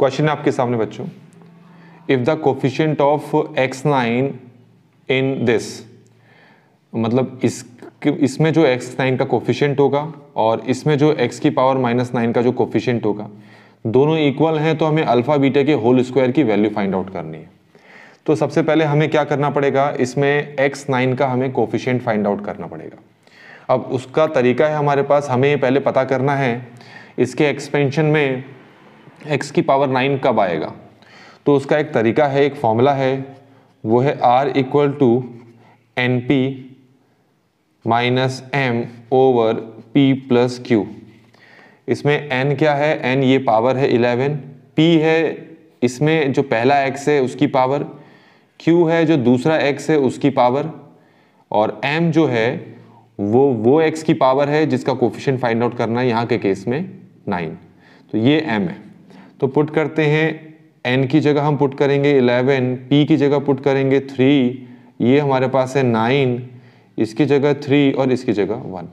question है आपके सामने बच्चों if the coefficient of x nine in this मतलब इस इसमें जो एक्स नाइन का कोफिशियंट होगा और इसमें जो एक्स की पावर माइनस नाइन का जो कोफिशियंट होगा दोनों इक्वल हैं तो हमें अल्फ़ा बीटा के होल स्क्वायर की वैल्यू फाइंड आउट करनी है तो सबसे पहले हमें क्या करना पड़ेगा इसमें एक्स नाइन का हमें कोफिशियंट फाइंड आउट करना पड़ेगा अब उसका तरीका है हमारे पास हमें पहले पता करना है इसके एक्सपेंशन में एक्स की पावर नाइन कब आएगा तो उसका एक तरीका है एक फॉर्मूला है वो है R equal to N P minus M over P plus Q इसमें एन क्या है एन ये पावर है इलेवन पी है इसमें जो पहला एक्स है उसकी पावर क्यू है जो दूसरा एक्स है उसकी पावर और एम जो है वो वो एक्स की पावर है जिसका कोफिशियंट फाइंड आउट करना है यहाँ के केस में नाइन तो ये एम है तो पुट करते हैं एन की जगह हम पुट करेंगे इलेवन पी की जगह पुट करेंगे थ्री ये हमारे पास है नाइन इसकी जगह थ्री और इसकी जगह वन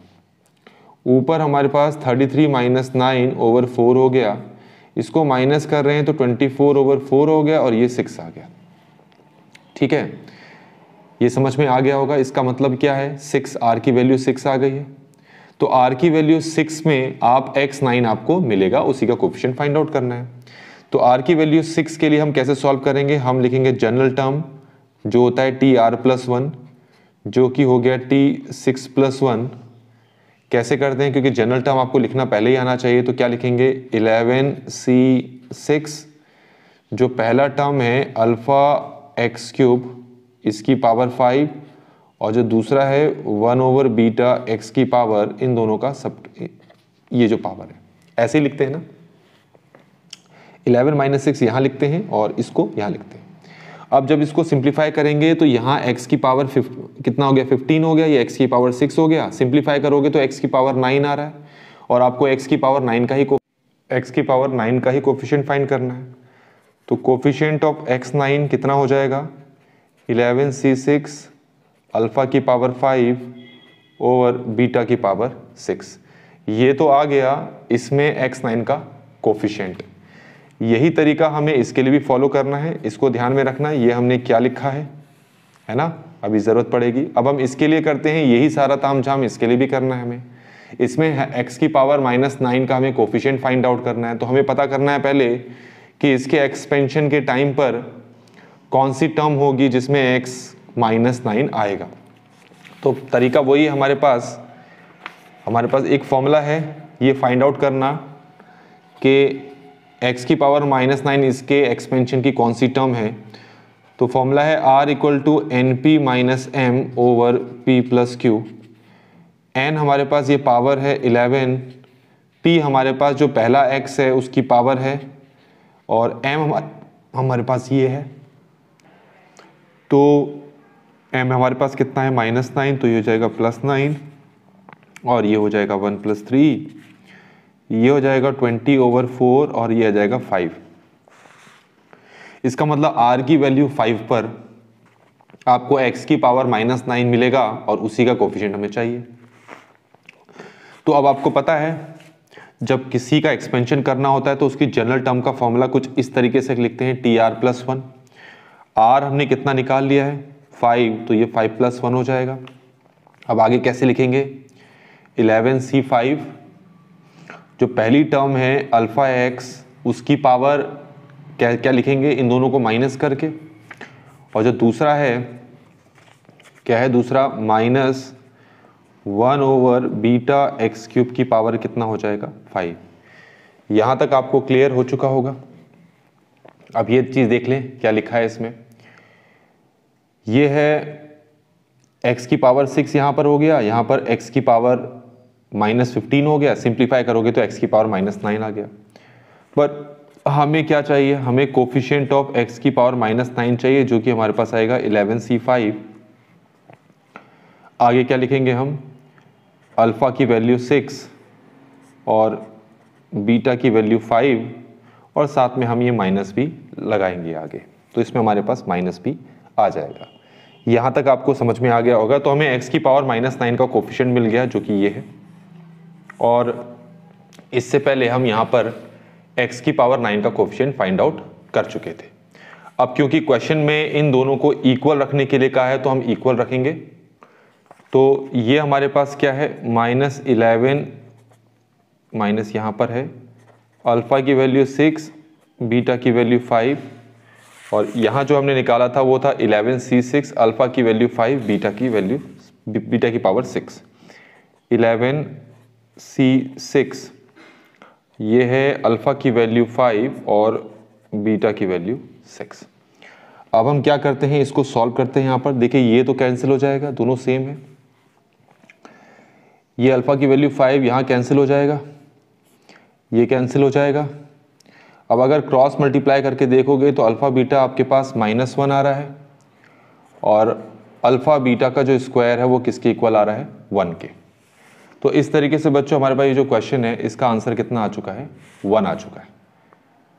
ऊपर हमारे पास thirty three minus nine over four हो गया इसको माइनस कर रहे हैं तो ट्वेंटी फोर ओवर फोर हो गया और ये सिक्स आ गया ठीक है ये समझ में आ गया होगा इसका मतलब क्या है सिक्स आर की वैल्यू सिक्स आ गई है तो आर की वैल्यू सिक्स में आप एक्स नाइन आपको मिलेगा उसी का क्वेश्चन फाइंड आउट करना है तो आर की वैल्यू सिक्स के लिए हम कैसे सॉल्व करेंगे हम लिखेंगे जनरल टर्म जो होता है टी आर प्लस वन जो कि हो गया टी सिक्स प्लस वन कैसे करते हैं क्योंकि जनरल टर्म आपको लिखना पहले ही आना चाहिए तो क्या लिखेंगे इलेवन सी सिक्स जो पहला टर्म है अल्फ़ा एक्स क्यूब इसकी पावर फाइव और जो दूसरा है वन ओवर बीटा एक्स की पावर इन दोनों का सब ये जो पावर है ऐसे ही लिखते हैं ना इलेवन माइनस सिक्स यहाँ लिखते हैं और इसको यहाँ लिखते हैं अब जब इसको सिंप्लीफाई करेंगे तो यहाँ x की पावर फिफ्ट कितना हो गया 15 हो गया ये x की पावर 6 हो गया सिंप्लीफाई करोगे तो x की पावर 9 आ रहा है और आपको x की पावर 9 का ही को x की पावर 9 का ही कोफिशियंट फाइंड करना है तो कोफिशियंट ऑफ नाइन कितना हो जाएगा 11c6 अल्फ़ा की पावर 5 ओवर बीटा की पावर 6 ये तो आ गया इसमें नाइन का कोफिशियंट यही तरीका हमें इसके लिए भी फॉलो करना है इसको ध्यान में रखना है ये हमने क्या लिखा है है ना अभी ज़रूरत पड़ेगी अब हम इसके लिए करते हैं यही सारा ताम झाम इसके लिए भी करना है हमें इसमें एक्स की पावर माइनस नाइन का हमें कोफिशियंट फाइंड आउट करना है तो हमें पता करना है पहले कि इसके एक्सपेंशन के टाइम पर कौन सी टर्म होगी जिसमें एक्स माइनस नाइन आएगा तो तरीका वही हमारे पास हमारे पास एक फॉर्मूला है ये फाइंड आउट करना कि एक्स की पावर माइनस नाइन इसके एक्सपेंशन की कौन सी टर्म है तो फॉर्मूला है R equal to N P minus M over P plus Q N हमारे पास ये पावर है इलेवन पी हमारे पास जो पहला एक्स है उसकी पावर है और एम हमारे हमारे पास ये है तो एम हमारे पास कितना है माइनस नाइन तो ये हो जाएगा प्लस नाइन और ये हो जाएगा वन प्लस थ्री ये हो जाएगा ट्वेंटी ओवर फोर और ये आ जाएगा फाइव इसका मतलब आर की वैल्यू फाइव पर आपको एक्स की पावर माइनस नाइन मिलेगा और उसी का कोफिशियंट हमें चाहिए तो अब आपको पता है जब किसी का एक्सपेंशन करना होता है तो उसकी जनरल टर्म का फॉर्मूला कुछ इस तरीके से लिखते हैं T R plus one R हमने कितना निकाल लिया है फाइव तो ये फाइव प्लस वन हो जाएगा अब आगे कैसे लिखेंगे इलेवन सी फाइव जो पहली टर्म है अल्फ़ा एक्स उसकी पावर क्या क्या लिखेंगे इन दोनों को माइनस करके और जो दूसरा है क्या है दूसरा minus one over beta x cube की पावर कितना हो जाएगा फाइव यहाँ तक आपको क्लियर हो चुका होगा अब ये चीज़ देख लें क्या लिखा है इसमें ये है एक्स की पावर सिक्स यहाँ पर हो गया यहाँ पर एक्स की पावर माइनस फिफ्टीन हो गया सिंप्लीफाई करोगे तो एक्स की पावर माइनस नाइन आ गया बट हमें क्या चाहिए हमें कोफिशियंट ऑफ एक्स की पावर माइनस नाइन चाहिए जो कि हमारे पास आएगा इलेवन सी फाइव आगे क्या लिखेंगे हम अल्फ़ा की वैल्यू सिक्स और बीटा की वैल्यू फाइव और साथ में हम ये माइनस भी लगाएंगे आगे तो इसमें हमारे पास माइनस भी आ जाएगा यहाँ तक आपको समझ में आ गया होगा तो हमें x की पावर माइनस नाइन का कोफिशियंट मिल गया जो कि ये है और इससे पहले हम यहाँ पर x की पावर 9 का कोफिशियंट फाइंड आउट कर चुके थे अब क्योंकि क्वेश्चन में इन दोनों को इक्वल रखने के लिए कहा है तो हम इक्वल रखेंगे तो ये हमारे पास क्या है माइनस इलेवन माइनस यहाँ पर है अल्फ़ा की वैल्यू सिक्स बीटा की वैल्यू फाइव और यहाँ जो हमने निकाला था वो था इलेवन सी सिक्स अल्फ़ा की वैल्यू फाइव बीटा की वैल्यू बीटा की power six eleven C six ये है अल्फ़ा की वैल्यू फाइव और बीटा की वैल्यू सिक्स अब हम क्या करते हैं इसको सॉल्व करते हैं यहां पर देखिए ये तो कैंसिल हो जाएगा दोनों सेम है ये अल्फ़ा की वैल्यू फाइव यहां कैंसिल हो जाएगा ये कैंसिल हो जाएगा अब अगर क्रॉस मल्टीप्लाई करके देखोगे तो अल्फ़ा बीटा आपके पास माइनस वन आ रहा है और अल्फ़ा बीटा का जो स्क्वायर है वो किसके इक्वल आ रहा है वन के तो इस तरीके से बच्चों हमारे पास ये जो क्वेश्चन है इसका आंसर कितना आ चुका है वन आ चुका है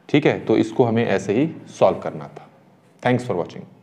ठीक है तो इसको हमें ऐसे ही सॉल्व करना था थैंक्स फॉर वॉचिंग